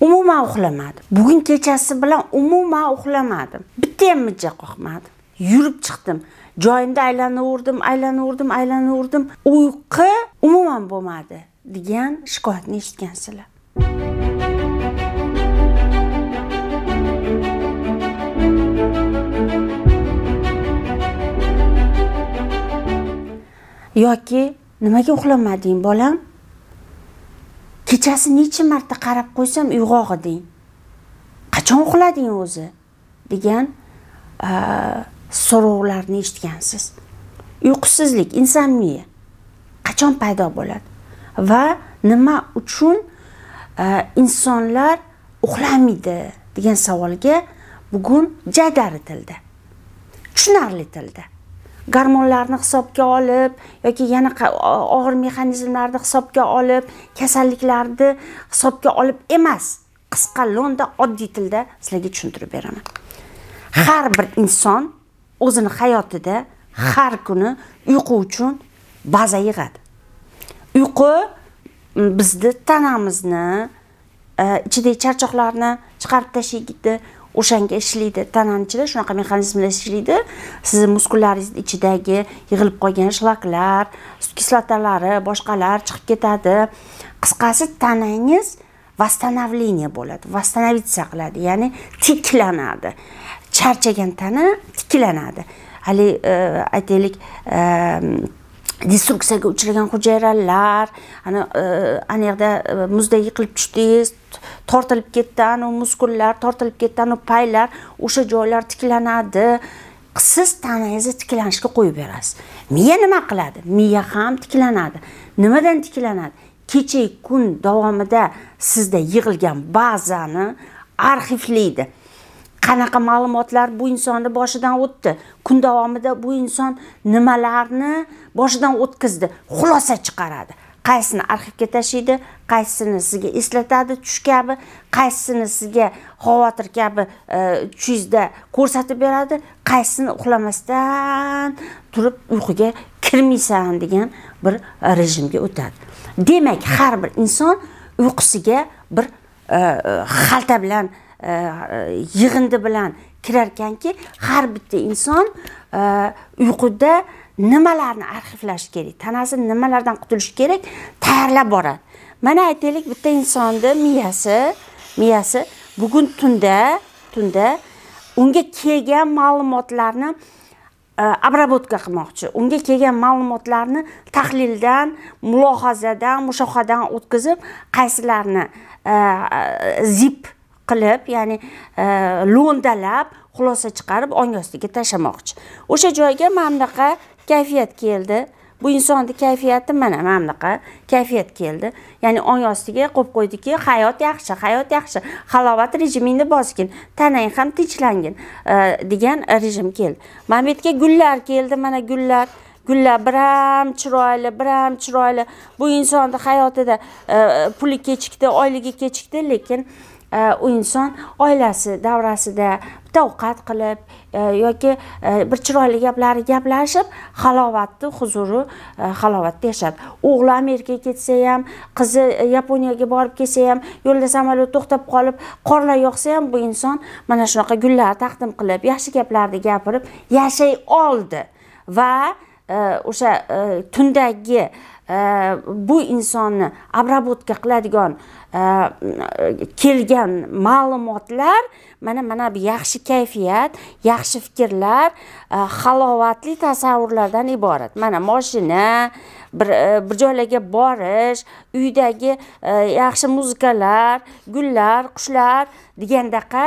umuman uxlamadim bugun kechasi bilan umuman uxlamadim bitta ham mijja qoqmadim yurib chiqdim joyimda aylanaverdim aylanaverdim aylanaverdim uyqu umuman bo'lmadi degan shikoyatni eshitgansizlar yoki nimaga uxlamading bolam kechasi necha marta qarab qo'ysam uyg'og'iding qachon uxlading o'zi degan so'rovlarni eshitgansiz uyqusizlik insomniya qachon paydo bo'ladi va nima uchun insonlar uxlamaydi degan savolga bugun jadari tilda tushunarli tilda gormonlarni hisobga olib yoki yana og'ir mexanizmlarni hisobga olib kasalliklarni hisobga olib emas qisqa lo'nda oddiy tilda sizlarga tushuntirib beraman har bir inson o'zini hayotida har kuni uyqu uchun baza yig'adi uyqu bizni tanamizni e, ichidagi charchoqlarni chiqarib tashlaydi o'shanga ishlaydi tanani ichida shunaqa mexanizmlar ishlaydi sizni muskullaringizni ichidagi yig'ilib qolgan shlaklar sut kislotalari boshqalar chiqib ketadi qisqasi tanangiz восстановление bo'ladi восстановиться qiladi ya'ni tiklanadi charchagan tana tiklanadi haligi e, aytaylik e, destruksiyaga uchragan hujayralar ana e, anayoqda e, muzda yiqilib tushdingiz tortilib ketdi anu muskullar tortilib ketdi anu paylar o'sha joylar tiklanadi siz tanangizni tiklanishga qo'yib berasiz miya nima qiladi miya ham tiklanadi nimadan tiklanadi kecha kun davomida sizda yig'ilgan bazani arxivlaydi qanaqa ma'lumotlar bu insonni boshidan o'tdi kun davomida bu inson nimalarni boshidan o'tkazdi xulosa chiqaradi qaysini arxivga tashlaydi qaysisini sizga eslatadi tush kabi qaysisini sizga xavotir kabi e, tushingizda ko'rsatib beradi qaysisini uxlamasdan turib uyquga kirmaysan degan bir rejimga o'tadi demak har bir inson uyqusiga bir e, e, xalta bilan E, yig'indi bilan kirar ekanki har bitta inson e, uyquda nimalarni arxivlash kerak tanasi nimalardan qutulishi kerak tayyorlab boradi mana aytaylik bitta insonni miyasi miyasi bugun tunda tunda unga kelgan ma'lumotlarni обработка e, qilmoqchi unga kelgan ma'lumotlarni tahlildan mulohazadan mushohadan o'tkazib qaysilarni zip qilib ya'ni e, lo'ndalab xulosa chiqarib ong ostiga tashlamoqchi o'sha joyga mana bunaqa kayfiyat keldi bu insonni kayfiyati mana mana bunaqa kayfiyat keldi ya'ni ong ostiga qo'yib qo'ydiki hayot yaxshi hayot yaxshi halovat rejimingni bosgin tanang ham tinchlangin e, degan rejim keldi mana gullar keldi mana gullar gullar biram chiroyli biram chiroyli bu insonni hayotida e, puli kechikdi oyligi kechikdi lekin u э, inson oilasi davrasida bitta ovqat qilib э, yoki э, bir chiroyli gaplari gaplashib halovatni huzuri e, halovatda yashadi o'g'li amerikaga ketsa ham qizi e, yaponiyaga borib kelsa ham yo'lda samolyot to'xtab qolib qorlar yog'sa ham bu inson mana shunaqa gullar taqdim qilib yaxshi gaplarni gapirib yashay oldi va Э, o'sha э, tundagi э, bu insonni обработка qiladigan kelgan ma'lumotlar mana mana bu yaxshi kayfiyat yaxshi fikrlar e, halovatli tasavvurlardan iborat mana moshina bir, e, bir joylarga borish uydagi e, yaxshi muzikalar gullar qushlar degandaqa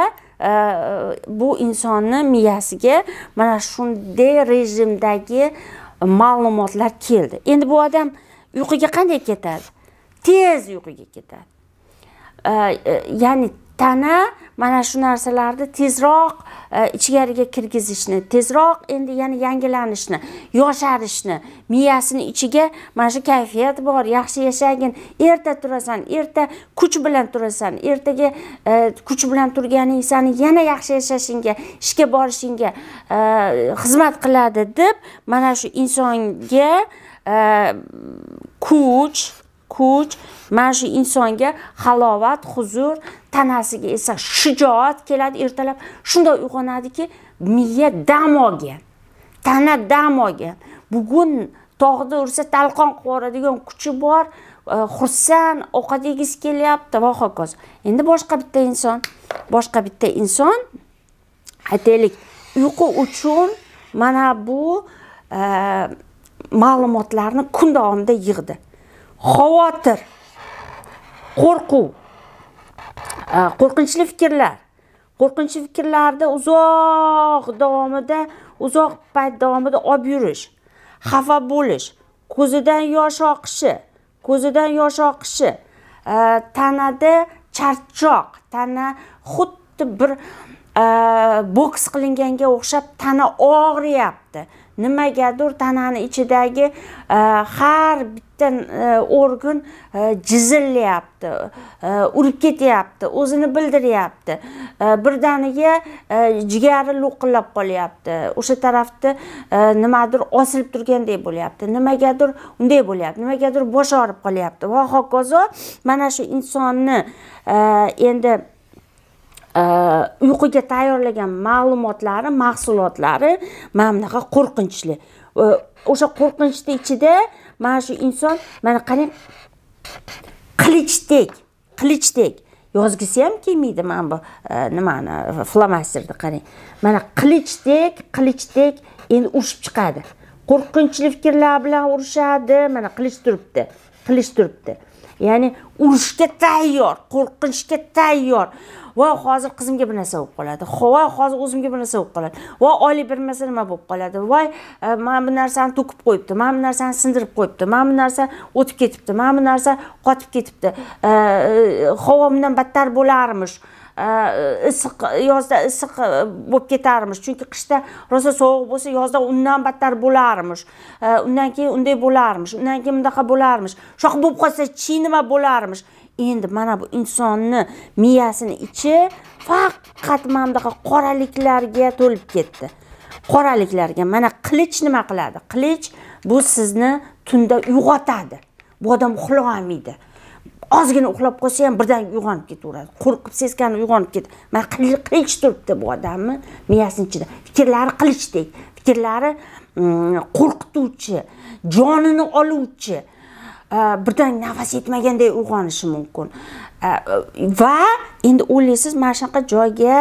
bu insonni miyasiga mana shunday rejimdagi ma'lumotlar keldi endi bu odam uyquga qanday ketadi tez uyquga ketadi e, ya'ni tana mana shu narsalarni tezroq e, ichkariga kirgizishni tezroq endi yana yangilanishni yosharishni miyasini ichiga mana shu kayfiyat bor yaxshi yashagin erta turasan erta kuch bilan turasan ertaga e, kuch bilan turganing seni yana yaxshi yashashingga ishga borishingga e, xizmat qiladi deb mana shu insonga kuch kuch mana shu insonga halovat huzur tanasiga esa shijoat keladi ertalab shunday uyg'onadiki miya dam olgan tana dam olgan bugun tog'da ursa talqon qilib yuboradigan kuchi bor e, xursand ovqat yegisi kelyapti va hokazo endi boshqa bitta inson boshqa bitta inson aytaylik uyqu uchun mana bu e, ma'lumotlarni kun davomida yig'di xavotir qo'rquv e, qo'rqinchli fikrlar qo'rqinchli fikrlarni uzoq davomida uzoq payt davomida olib yurish xafa bo'lish ko'zidan yosh oqishi ko'zidan yosh oqishi e, tanada charchoq tana xuddi bir e, boks qilinganga o'xshab tana og'riyapti nimagadir tanani ichidagi e, har bitta e, organ e, jizillayapti urib ketyapti o'zini bildiryapti birdaniga jigari lo'qillab qolyapti o'sha tarafda nimadir osilib turgandek bo'lyapti nimagadir unday bo'lyapti nimagadir bosh og'rib qolyapti va hokazo mana shu insonni endi Э, uyquga tayyorlagan ma'lumotlari mahsulotlari mana bunaqa qo'rqinchli o'sha qo'rqinchni ichida mana shu inson mana qarang qilichdek qilichdek yozgisi ham kelmaydi mana bu e, nimani flomasterni qarang mana qilichdek qilichdek endi urishib chiqadi qo'rqinchli fikrlar bilan urishadi mana qilich turibdi qilich turibdi ya'ni urushga tayyor qo'rqinchga tayyor voy hozir qizimga bir narsa bo'lib qoladi voy hozir o'zimga bir narsa bo'lib qoladi va oliy bermasa nima bo'lib qoladi voy e, mana bu narsani to'kib qo'yibdi mana bu narsani sindirib qo'yibdi mana bu narsa o'tib ketibdi mana bu narsa qotib ketibdi e, e, havo bundan battar bo'larmish Э, issiq yozda issiq э, bo'lib ketarmish chunki qishda rosa sovuq bo'lsa yozda undan battar bo'larmish э, undan keyin unday bo'larmish undan keyin bunaqa bo'larmish shoq bo'lib qolsa chi nima bo'larmish endi mana bu insonni miyasini ichi faqat mana bunaqa qoraliklarga to'lib ketdi qoraliklarga mana qilich nima qiladi qilich bu sizni tunda uyg'otadi bu odam uxlolmaydi ozgina uxlab qolsa ham birdan uyg'onib ketaveradi qo'rqib seskanib uyg'onib ketadi mana qilich turibdi bu odamni miyasini ichida fikrlari qilichdek fikrlari mm, qo'rqituvchi jonini oluvchi e, birdan nafas yetmaganday uyg'onishi mumkin e, va endi o'ylaysiz mana shunaqa joyga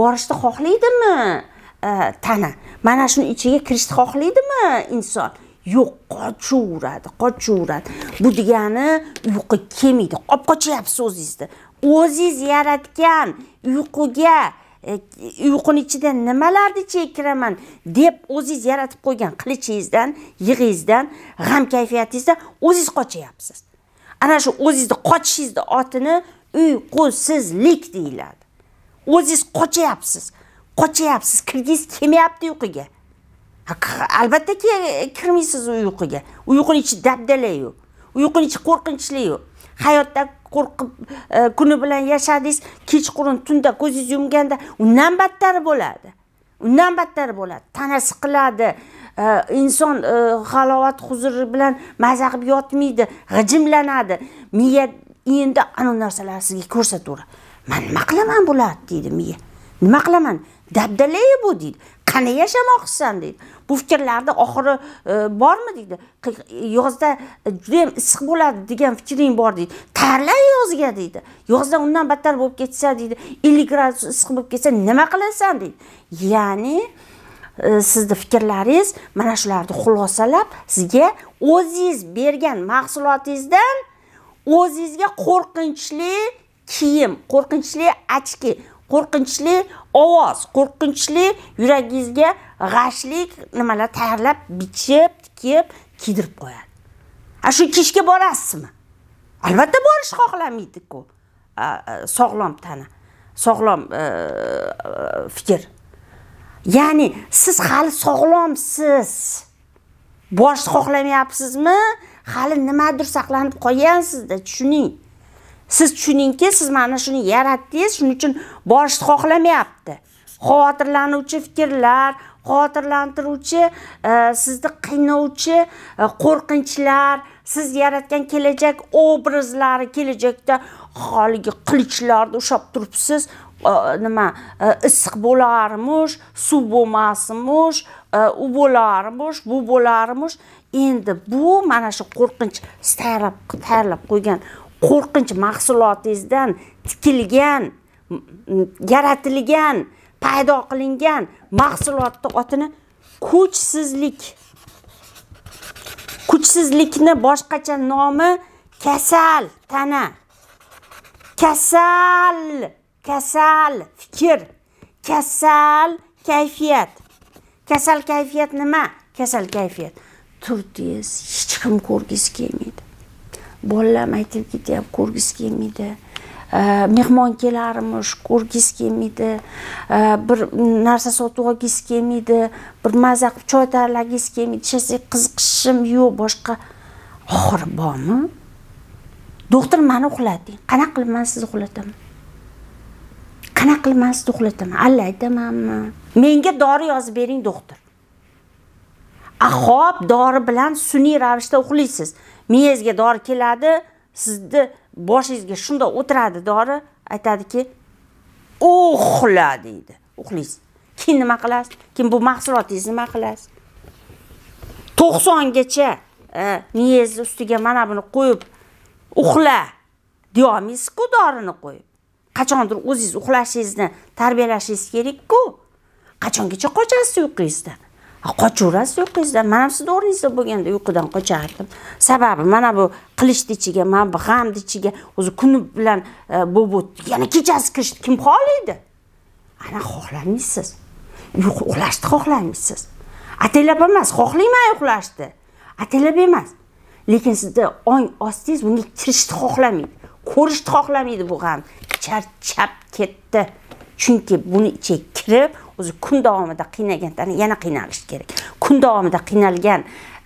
borishni xohlaydimi e, tana mana shuni ichiga kirishni xohlaydimi inson yo'q qochaveradi qochaveradi bu degani uyqu kelmaydi olib qochyapsiz o'zingizni o'zingiz yaratgan uyquga e, uyquni ichida nimalarni chekiraman deb o'zingiz yaratib qo'ygan qilichingizdan yig'ingizdan g'am kayfiyatingizdan o'zingiz qochyapsiz ana shu o'zizni qochishingizni otini uyqusizlik deyiladi o'zingiz qochyapsiz qochyapsiz kirgingiz kelmayapti uyquga albattaki e, kirmaysiz uyquga uyquni ichi dabdala yo'q uyquni ichi qo'rqinchli yo'q Hayotda qo'rqib e, kuni bilan yashadingiz kechqurun tunda ko'zingiz yumganda undan battar bo'ladi undan battar bo'ladi tana siqiladi e, inson halovat huzuri bilan maza qilib yotmaydi g'ijimlanadi miya endi anavi narsalar sizga ko'rsataveradi man nima qilaman bular deydi miya nima qilaman dabdalayu bu deydi qanday yashamoqchisan deydi bu fikrlarni oxiri e, bormi deydi yozda judayam issiq bo'ladi degan fikring bor deydi Tarla yozga deydi yozda undan battar bo'lib ketsa deydi ellik gradus issiq bo'lib ketsa nima qilasan deydi ya'ni e, sizni fikrlaringiz mana shularni xulosalab sizga o'zingiz bergan mahsulotingizdan o'zingizga qo'rqinchli kiyim qo'rqinchli ochki qo'rqinchli ovoz qo'rqinchli yuragingizga g'ashlik nimalar tayyorlab bichib tikib kiydirib qo'yadi a shu kiyishga borasizmi albatta borish xohlamaydiku sog'lom tana sog'lom e, e, fikr ya'ni siz hali sog'lomsiz borishni xohlamayapsizmi hali nimadir saqlanib qolgansizda tushuning siz tushuningki siz mana shuni yaratdingiz shuning uchun borishni xohlamayapti xavotirlanuvchi fikrlar xavotirlantiruvchi e, sizni qiynovchi e, qo'rqinchlar siz yaratgan kelajak obrazlari kelajakda haligi qilichlarni ushlab turibsiz e, nima issiq bo'larmish suv bo'lmasmish u bo'larmish bu bo'larmish endi bu mana shu qo'rqinch siz tayyorlab tayyorlab qo'ygan qo'rqinch mahsulotingizdan tikilgan yaratilgan paydo qilingan mahsulotni otini kuchsizlik kuchsizlikni boshqacha nomi kasal tana kasal kasal fikr kasal kayfiyat kasal kayfiyat nima kasal kayfiyat turtingiz hech kim ko'rgisi kelmaydi bolalarim aytib ketyapti ko'rgisi kelmaydi mehmon kelarmish ko'rgisi kelmaydi bir narsa sotib olgisi kelmaydi bir maza qilib choy tayyorlagisi kelmaydi hech narsaga qiziqishim yo'q boshqa oxiri bormi doktor mani uxlating qanaqa qilib man sizni uxlataman qanaqa qilib man sizni uxlataman alla aytamanmi menga dori yozib bering doktor ahob dori bilan sun'iy ravishda uxlaysiz miyangizga dori keladi sizni boshingizga shundoq o'tiradi dori aytadiki uxla deydi uxlaysiz keyin nima qilasiz keyin bu mahsulotingizni nima qilasiz to'qsongacha e, miyangizni ustiga mana buni qo'yib uxla deyolmaysizku dorini qo'yib qachondir o'zingiz uxlashingizni tarbiyalashingiz kerakku qachongacha qochasiz uyqungizdan qochaverasiz uyqungizdan man ham sizni o'rningizda bo'lganda uyqudan qochardim sababi mana bu qilishni ichiga mana bu g'amni ichiga o'zi kuni bilan e, bo'lib o'tdi yana kechasi kirishni kim xohlaydi ana xohlamaysiz uyqu uxlashni xohlamaysiz ataylab emas xohlayman uxlashni ataylab emas lekin sizni ong ostingiz bunga kirishni xohlamaydi ko'rishni xohlamaydi bu g'am charchab ketdi chunki buni ichiga kirib o'zi kun davomida qiynaganda yana qiynalish kerak kun davomida qiynalgan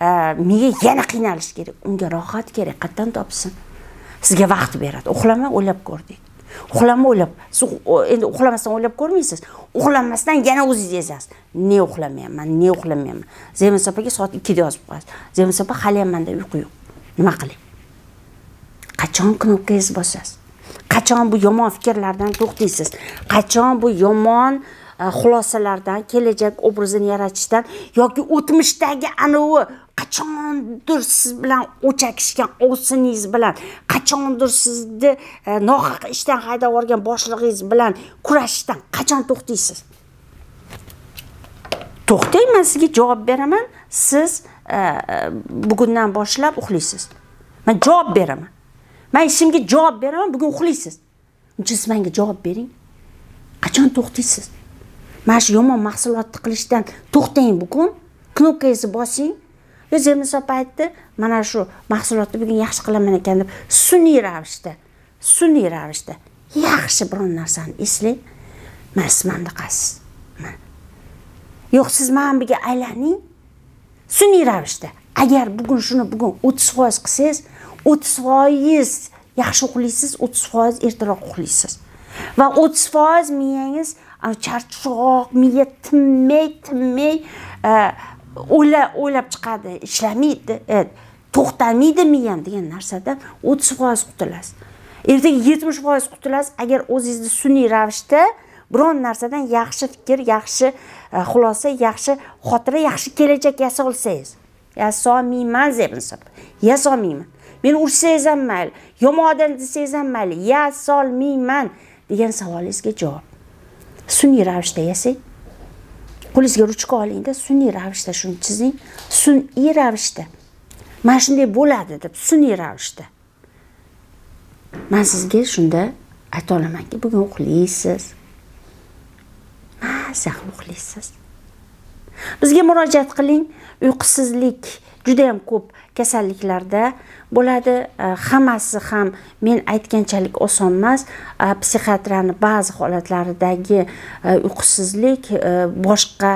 e, miya yana qiynalish kerak unga rohat kerak qayerdan topsin sizga vaqt beradi uxlamay o'ylab ko'r deydi uxlamay o'ylab siz endi uxlamasdan o'ylab ko'rmaysiz uxlamasdan yana o'zingiz ezasiz ne uxlamayapman ne uxlamayapman zemis opaga soat ikkida yozib qo'yasiz zemis opa haliyam manda uyqu yo'q nima qilay qachon knopkangizni bosasiz qachon bu yomon fikrlardan to'xtaysiz qachon bu yomon E, xulosalardan kelajak obrazini yaratishdan yoki o'tmishdagi anavi qachondir siz bilan o'chakishgan ovsiningiz bilan qachondir sizni e, nohaq ishdan haydab yuborgan boshlig'ingiz bilan kurashishdan qachon to'xtaysiz to'xtayman sizga javob beraman siz e, bugundan boshlab uxlaysiz man javob beraman man ishimga javob beraman bugun uxlaysiz uchun siz menga javob bering qachon to'xtaysiz mana shu yomon mahsulotni qilishdan to'xtang bugun knopkangizni bosing o'zimisopa aytdi mana shu mahsulotni bugun yaxshi qilaman ekan deb sun'iy ravishda sun'iy ravishda yaxshi biron narsani eslang mana siz mandaqasiz yo'q siz man aylaning sun'iy ravishda agar bugun shuni bugun o'ttiz foiz qilsangiz o'ttiz foiz yaxshi uxlaysiz o'ttiz foiz ertaroq uxlaysiz va o'ttiz foiz miyangiz charchoq miya tinmay tinmay e, o'ylab o'ylab chiqadi ishlamaydi e, to'xtamaydi miyam degan narsadan o'ttiz foiz qutulasiz ertaga yetmish foiz qutulasiz agar o'zingizni sun'iy ravishda biron narsadan yaxshi fikr yaxshi e, xulosa yaxshi xotira yaxshi kelajak yasolsangiz yasolmayman deb yasolmayman meni ursangiz ham mayli yomon odam desangiz ham mayli yasolmayman degan savolingizga javob sun'iy ravishda yasang qo'lingizga ruchka olingda sun'iy ravishda shuni chizing sun'iy ravishda mana shunday bo'ladi deb sun'iy ravishda man sizga shunda ayta olamanki bugun uxlaysiz maza qilib uxlaysiz bizga murojaat qiling uyqusizlik judayam ko'p kasalliklarda bo'ladi e, hammasi ham men aytganchalik oson emas e, psixiatrani ba'zi holatlaridagi e, uyqusizlik boshqa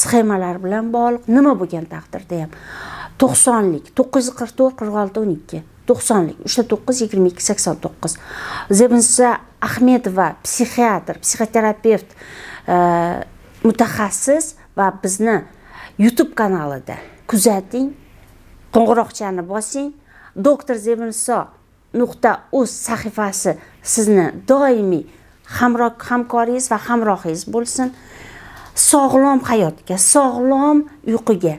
sxemalar bilan bog'liq nima bo'lgan taqdirda ham to'qsonlik to'qqiz yuz qirq to'rt qirq olti o'n ikki to'qsonlik uchta to'qqiz yigirma ikki sakson to'qqiz zebinsa ahmedova psixiatr psixoterapevt mutaxassis va bizni youtube kanalida kuzating qo'ng'iroqchani bosing doktor zebinso nuqta uz sahifasi sizni doimiy hamroh hamkoringiz va hamrohingiz bo'lsin sog'lom hayotga sog'lom uyquga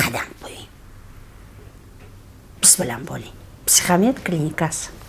qadam qo'ying biz bilan bo'ling psixomed klinikasi